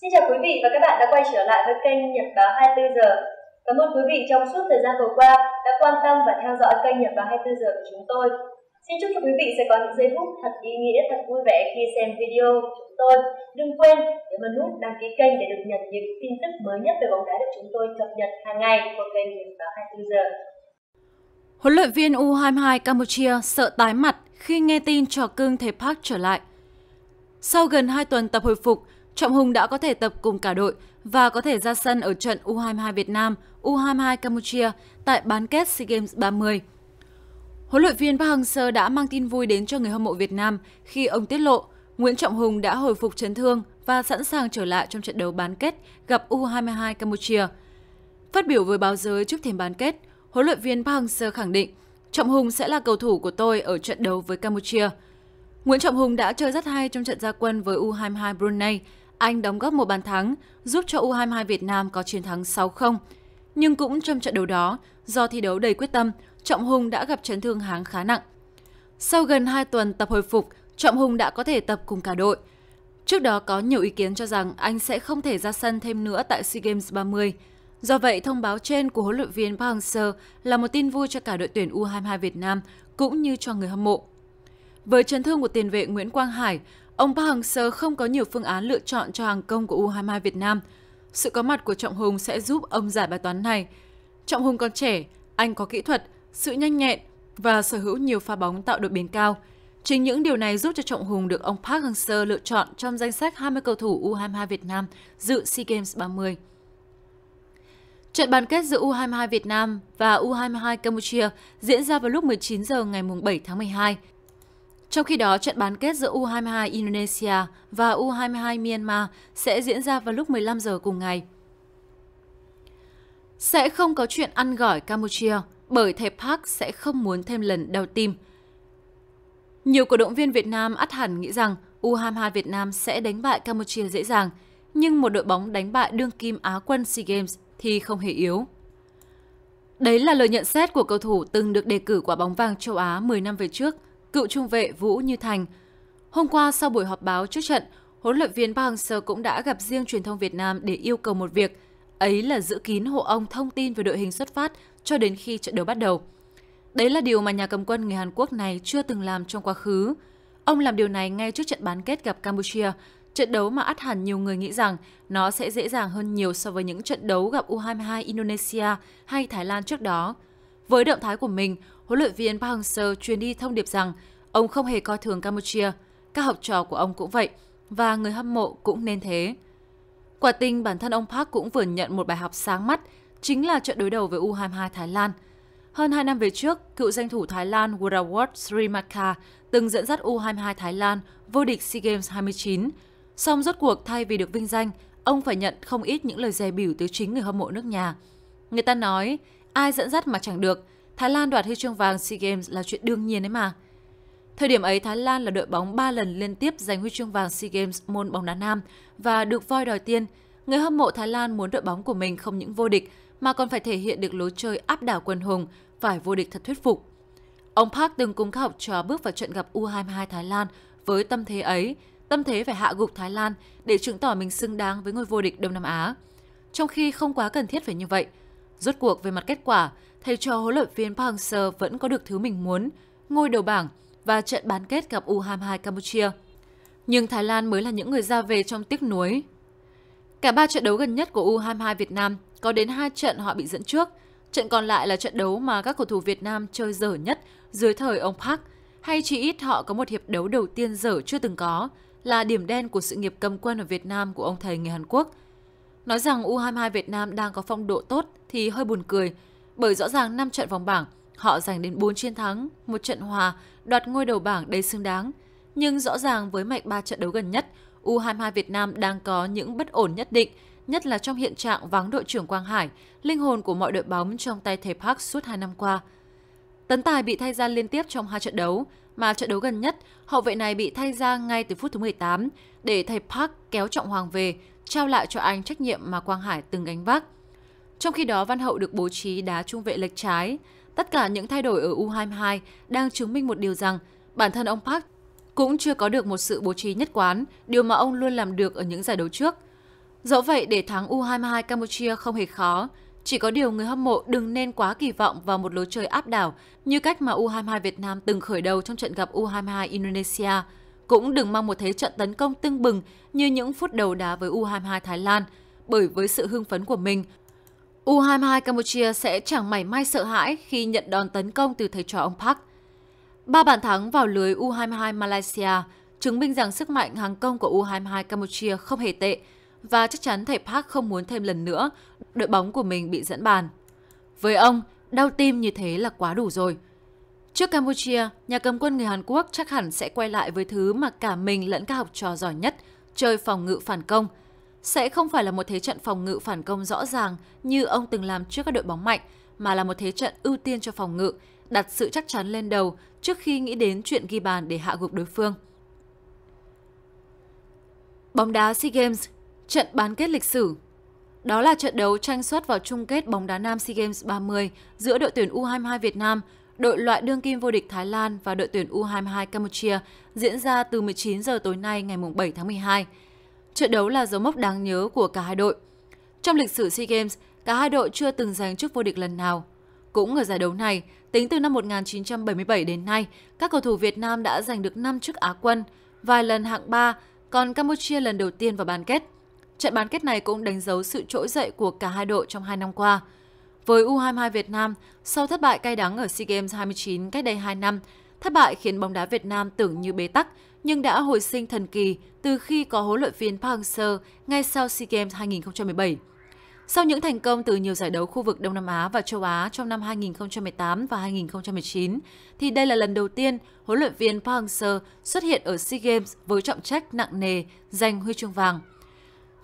Xin chào quý vị và các bạn đã quay trở lại với kênh Nhật báo 24 giờ. Cảm ơn quý vị trong suốt thời gian vừa qua đã quan tâm và theo dõi kênh Nhật báo 24 giờ của chúng tôi. Xin chúc cho quý vị sẽ có những giây phút thật ý nghĩa, thật vui vẻ khi xem video của chúng tôi. Đừng quên để bấm nút đăng ký kênh để được nhận những tin tức mới nhất về bóng đá được chúng tôi cập nhật hàng ngày của kênh Nhật báo 24 giờ. Huấn luyện viên U22 Campuchia sợ tái mặt khi nghe tin trò cưng Thể Park trở lại. Sau gần 2 tuần tập hồi phục, Trọng Hùng đã có thể tập cùng cả đội và có thể ra sân ở trận U22 Việt Nam, U22 Campuchia tại bán kết SEA Games 30. Huấn luyện viên Park Hang-seo đã mang tin vui đến cho người hâm mộ Việt Nam khi ông tiết lộ Nguyễn Trọng Hùng đã hồi phục chấn thương và sẵn sàng trở lại trong trận đấu bán kết gặp U22 Campuchia. Phát biểu với báo giới trước thềm bán kết, huấn luyện viên Park Hang-seo khẳng định Trọng Hùng sẽ là cầu thủ của tôi ở trận đấu với Campuchia. Nguyễn Trọng Hùng đã chơi rất hay trong trận gia quân với U22 Brunei anh đóng góp một bàn thắng giúp cho U22 Việt Nam có chiến thắng 6-0. Nhưng cũng trong trận đấu đó, do thi đấu đầy quyết tâm, Trọng Hùng đã gặp chấn thương háng khá nặng. Sau gần 2 tuần tập hồi phục, Trọng Hùng đã có thể tập cùng cả đội. Trước đó có nhiều ý kiến cho rằng anh sẽ không thể ra sân thêm nữa tại SEA Games 30. Do vậy, thông báo trên của huấn luyện viên Park Hang-seo là một tin vui cho cả đội tuyển U22 Việt Nam cũng như cho người hâm mộ. Với chấn thương của tiền vệ Nguyễn Quang Hải, Ông Park Hang-seo không có nhiều phương án lựa chọn cho hàng công của U22 Việt Nam. Sự có mặt của Trọng Hùng sẽ giúp ông giải bài toán này. Trọng Hùng còn trẻ, anh có kỹ thuật, sự nhanh nhẹn và sở hữu nhiều pha bóng tạo đột biến cao. Chính những điều này giúp cho Trọng Hùng được ông Park Hang-seo lựa chọn trong danh sách 20 cầu thủ U22 Việt Nam dự SEA Games 30. Trận bán kết giữa U22 Việt Nam và U22 Campuchia diễn ra vào lúc 19 giờ ngày 7 tháng 12. Trong khi đó, trận bán kết giữa U22 Indonesia và U22 Myanmar sẽ diễn ra vào lúc 15 giờ cùng ngày. Sẽ không có chuyện ăn gỏi Campuchia bởi thầy Park sẽ không muốn thêm lần đau tim. Nhiều cổ động viên Việt Nam ắt hẳn nghĩ rằng U22 Việt Nam sẽ đánh bại Campuchia dễ dàng, nhưng một đội bóng đánh bại đương kim Á quân SEA Games thì không hề yếu. Đấy là lời nhận xét của cầu thủ từng được đề cử quả bóng vàng châu Á 10 năm về trước cựu trung vệ Vũ Như Thành. Hôm qua sau buổi họp báo trước trận, huấn luyện viên Park Hang-seo cũng đã gặp riêng truyền thông Việt Nam để yêu cầu một việc, ấy là giữ kín hộ ông thông tin về đội hình xuất phát cho đến khi trận đấu bắt đầu. Đấy là điều mà nhà cầm quân người Hàn Quốc này chưa từng làm trong quá khứ. Ông làm điều này ngay trước trận bán kết gặp Campuchia, trận đấu mà át hẳn nhiều người nghĩ rằng nó sẽ dễ dàng hơn nhiều so với những trận đấu gặp U22 Indonesia hay Thái Lan trước đó. Với động thái của mình, huấn luyện viên Park Hang-seo truyền đi thông điệp rằng ông không hề coi thường Campuchia, các học trò của ông cũng vậy và người hâm mộ cũng nên thế. Quả tình bản thân ông Park cũng vừa nhận một bài học sáng mắt, chính là trận đối đầu với u 22 Thái Lan. Hơn 2 năm về trước, cựu danh thủ Thái Lan Worawat Srimaka từng dẫn dắt U22 Thái Lan vô địch SEA Games 29. Song rốt cuộc thay vì được vinh danh, ông phải nhận không ít những lời dè bỉu từ chính người hâm mộ nước nhà. Người ta nói, ai dẫn dắt mà chẳng được – Thái Lan đoạt huy chương vàng SEA Games là chuyện đương nhiên đấy mà. Thời điểm ấy, Thái Lan là đội bóng 3 lần liên tiếp giành huy chương vàng SEA Games môn bóng đá nam và được voi đòi tiên. Người hâm mộ Thái Lan muốn đội bóng của mình không những vô địch mà còn phải thể hiện được lối chơi áp đảo quần hùng, phải vô địch thật thuyết phục. Ông Park từng cùng các học trò bước vào trận gặp U22 Thái Lan với tâm thế ấy, tâm thế phải hạ gục Thái Lan để chứng tỏ mình xứng đáng với ngôi vô địch Đông Nam Á. Trong khi không quá cần thiết phải như vậy, rốt cuộc về mặt kết quả, thầy trò huấn luyện viên Park Hang-seo vẫn có được thứ mình muốn, ngôi đầu bảng và trận bán kết gặp U22 Campuchia. Nhưng Thái Lan mới là những người ra về trong tiếc nuối. Cả ba trận đấu gần nhất của U22 Việt Nam có đến hai trận họ bị dẫn trước, trận còn lại là trận đấu mà các cầu thủ Việt Nam chơi dở nhất dưới thời ông Park, hay chỉ ít họ có một hiệp đấu đầu tiên dở chưa từng có, là điểm đen của sự nghiệp cầm quân ở Việt Nam của ông thầy người Hàn Quốc. Nói rằng U22 Việt Nam đang có phong độ tốt thì hơi buồn cười, bởi rõ ràng 5 trận vòng bảng, họ giành đến 4 chiến thắng, một trận hòa, đoạt ngôi đầu bảng đầy xứng đáng. Nhưng rõ ràng với mạch 3 trận đấu gần nhất, U22 Việt Nam đang có những bất ổn nhất định, nhất là trong hiện trạng vắng đội trưởng Quang Hải, linh hồn của mọi đội bóng trong tay thầy Park suốt 2 năm qua. Tấn Tài bị thay ra liên tiếp trong hai trận đấu, mà trận đấu gần nhất, hậu vệ này bị thay ra ngay từ phút thứ 18 để thầy Park kéo Trọng Hoàng về, trao lại cho anh trách nhiệm mà Quang Hải từng gánh vác – trong khi đó, Văn Hậu được bố trí đá trung vệ lệch trái. Tất cả những thay đổi ở U22 đang chứng minh một điều rằng bản thân ông Park cũng chưa có được một sự bố trí nhất quán, điều mà ông luôn làm được ở những giải đấu trước. Dẫu vậy, để thắng U22 Campuchia không hề khó, chỉ có điều người hâm mộ đừng nên quá kỳ vọng vào một lối chơi áp đảo như cách mà U22 Việt Nam từng khởi đầu trong trận gặp U22 Indonesia. Cũng đừng mong một thế trận tấn công tưng bừng như những phút đầu đá với U22 Thái Lan, bởi với sự hưng phấn của mình, U22 Campuchia sẽ chẳng mảy may sợ hãi khi nhận đòn tấn công từ thầy trò ông Park. Ba bàn thắng vào lưới U22 Malaysia chứng minh rằng sức mạnh hàng công của U22 Campuchia không hề tệ và chắc chắn thầy Park không muốn thêm lần nữa đội bóng của mình bị dẫn bàn. Với ông, đau tim như thế là quá đủ rồi. Trước Campuchia, nhà cầm quân người Hàn Quốc chắc hẳn sẽ quay lại với thứ mà cả mình lẫn các học trò giỏi nhất, chơi phòng ngự phản công – sẽ không phải là một thế trận phòng ngự phản công rõ ràng như ông từng làm trước các đội bóng mạnh, mà là một thế trận ưu tiên cho phòng ngự, đặt sự chắc chắn lên đầu trước khi nghĩ đến chuyện ghi bàn để hạ gục đối phương. Bóng đá SEA Games, trận bán kết lịch sử đó là trận đấu tranh suất vào chung kết bóng đá nam SEA Games 30 giữa đội tuyển U22 Việt Nam, đội loại đương kim vô địch Thái Lan và đội tuyển U22 Campuchia diễn ra từ 19 giờ tối nay ngày 7 tháng 12. Trận đấu là dấu mốc đáng nhớ của cả hai đội. Trong lịch sử SEA Games, cả hai đội chưa từng giành chức vô địch lần nào. Cũng ở giải đấu này, tính từ năm 1977 đến nay, các cầu thủ Việt Nam đã giành được 5 chức Á quân, vài lần hạng 3, còn Campuchia lần đầu tiên vào bán kết. Trận bán kết này cũng đánh dấu sự trỗi dậy của cả hai đội trong hai năm qua. Với U22 Việt Nam, sau thất bại cay đắng ở SEA Games 29 cách đây 2 năm, thất bại khiến bóng đá Việt Nam tưởng như bế tắc nhưng đã hồi sinh thần kỳ từ khi có huấn luyện viên Park Hang-seo ngay sau SEA Games 2017. Sau những thành công từ nhiều giải đấu khu vực Đông Nam Á và châu Á trong năm 2018 và 2019, thì đây là lần đầu tiên huấn luyện viên Park Hang-seo xuất hiện ở SEA Games với trọng trách nặng nề giành huy chương vàng.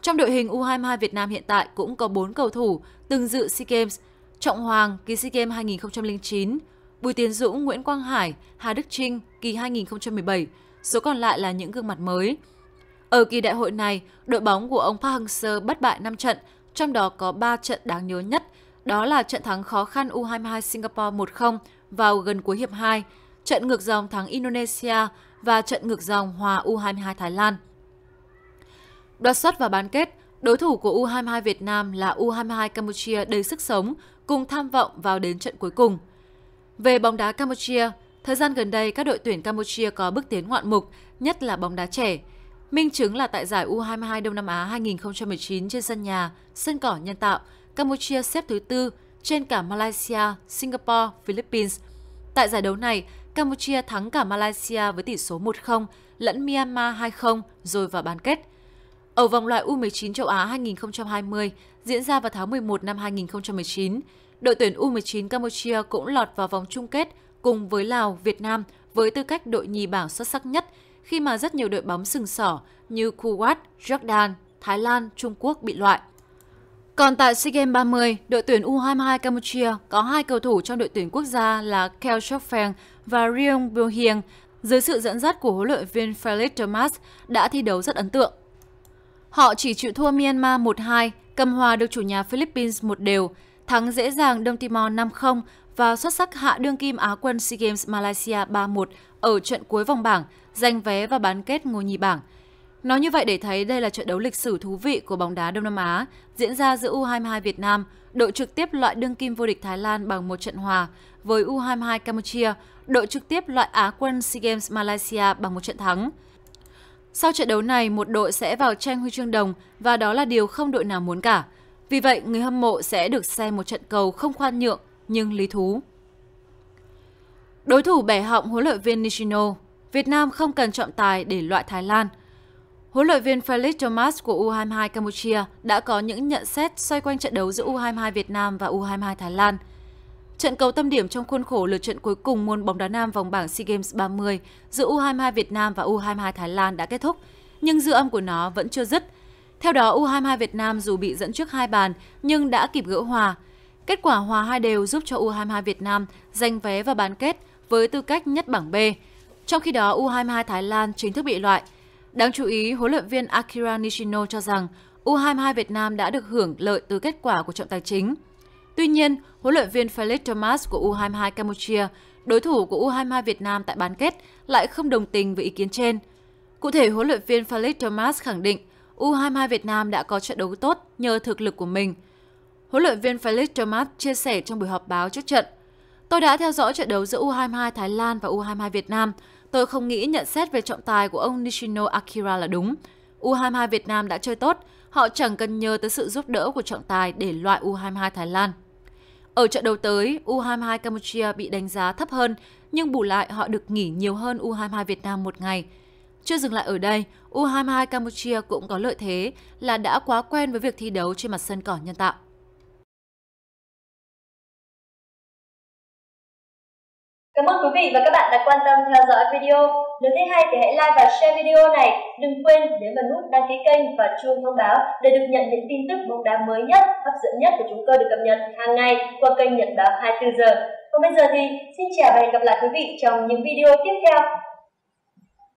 Trong đội hình U22 Việt Nam hiện tại cũng có 4 cầu thủ từng dự SEA Games, Trọng Hoàng kỳ SEA Games 2009, Bùi Tiến Dũng, Nguyễn Quang Hải, Hà Đức Trinh kỳ 2017, số còn lại là những gương mặt mới. Ở kỳ đại hội này, đội bóng của ông Park Hang-seo bất bại 5 trận, trong đó có 3 trận đáng nhớ nhất, đó là trận thắng khó khăn U22 Singapore 1-0 vào gần cuối hiệp 2, trận ngược dòng thắng Indonesia và trận ngược dòng hòa U22 Thái Lan. Đoạt xuất vào bán kết, đối thủ của U22 Việt Nam là U22 Campuchia đầy sức sống cùng tham vọng vào đến trận cuối cùng. Về bóng đá Campuchia, Thời gian gần đây, các đội tuyển Campuchia có bước tiến ngoạn mục, nhất là bóng đá trẻ. Minh chứng là tại giải U22 Đông Nam Á 2019 trên sân nhà, sân cỏ nhân tạo, Campuchia xếp thứ tư trên cả Malaysia, Singapore, Philippines. Tại giải đấu này, Campuchia thắng cả Malaysia với tỷ số 1-0, lẫn Myanmar 2-0 rồi vào bán kết. Ở vòng loại U19 châu Á 2020 diễn ra vào tháng 11 năm 2019, đội tuyển U19 Campuchia cũng lọt vào vòng chung kết cùng với Lào, Việt Nam với tư cách đội nhì bảng xuất sắc nhất khi mà rất nhiều đội bóng sừng sỏ như Kuwait, Jordan, Thái Lan, Trung Quốc bị loại. Còn tại SEA Games 30, đội tuyển U22 Campuchia có hai cầu thủ trong đội tuyển quốc gia là Keo Chok và rion Beo dưới sự dẫn dắt của huấn luyện viên Felix Thomas đã thi đấu rất ấn tượng. Họ chỉ chịu thua Myanmar 1-2, cầm hòa được chủ nhà Philippines một đều, thắng dễ dàng Đông Timor 5-0 và xuất sắc hạ đương kim Á quân SEA Games Malaysia 3-1 ở trận cuối vòng bảng, giành vé và bán kết ngôi nhì bảng. Nói như vậy để thấy đây là trận đấu lịch sử thú vị của bóng đá Đông Nam Á diễn ra giữa U22 Việt Nam, đội trực tiếp loại đương kim vô địch Thái Lan bằng một trận hòa, với U22 Campuchia, đội trực tiếp loại Á quân SEA Games Malaysia bằng một trận thắng. Sau trận đấu này, một đội sẽ vào tranh huy chương đồng và đó là điều không đội nào muốn cả. Vì vậy, người hâm mộ sẽ được xem một trận cầu không khoan nhượng nhưng lý thú. Đối thủ bẻ họng huấn luyện viên Nishino, Việt Nam không cần trọng tài để loại Thái Lan. Huấn luyện viên Felix Thomas của U22 Campuchia đã có những nhận xét xoay quanh trận đấu giữa U22 Việt Nam và U22 Thái Lan. Trận cầu tâm điểm trong khuôn khổ lượt trận cuối cùng môn bóng đá nam vòng bảng SEA Games 30 giữa U22 Việt Nam và U22 Thái Lan đã kết thúc, nhưng dư âm của nó vẫn chưa dứt theo đó, U22 Việt Nam dù bị dẫn trước hai bàn nhưng đã kịp gỡ hòa. Kết quả hòa hai đều giúp cho U22 Việt Nam giành vé vào bán kết với tư cách nhất bảng B. Trong khi đó, U22 Thái Lan chính thức bị loại. Đáng chú ý, huấn luyện viên Akira Nishino cho rằng U22 Việt Nam đã được hưởng lợi từ kết quả của trọng tài chính. Tuy nhiên, huấn luyện viên Felix Thomas của U22 Campuchia, đối thủ của U22 Việt Nam tại bán kết, lại không đồng tình với ý kiến trên. Cụ thể, huấn luyện viên Felix Thomas khẳng định U22 Việt Nam đã có trận đấu tốt nhờ thực lực của mình. Huấn luyện viên Felix Thomas chia sẻ trong buổi họp báo trước trận. Tôi đã theo dõi trận đấu giữa U22 Thái Lan và U22 Việt Nam. Tôi không nghĩ nhận xét về trọng tài của ông Nishino Akira là đúng. U22 Việt Nam đã chơi tốt, họ chẳng cần nhờ tới sự giúp đỡ của trọng tài để loại U22 Thái Lan. Ở trận đấu tới, U22 Campuchia bị đánh giá thấp hơn, nhưng bù lại họ được nghỉ nhiều hơn U22 Việt Nam một ngày – chưa dừng lại ở đây, U22 Campuchia cũng có lợi thế là đã quá quen với việc thi đấu trên mặt sân cỏ nhân tạo. Cảm ơn quý vị và các bạn đã quan tâm theo dõi video. Nếu thấy hay thì hãy like và share video này. Đừng quên nhấn vào nút đăng ký kênh và chuông thông báo để được nhận những tin tức bóng đá mới nhất, hấp dẫn nhất của chúng tôi được cập nhật hàng ngày qua kênh Nhật báo 24 giờ. Còn bây giờ thì xin chào và hẹn gặp lại quý vị trong những video tiếp theo.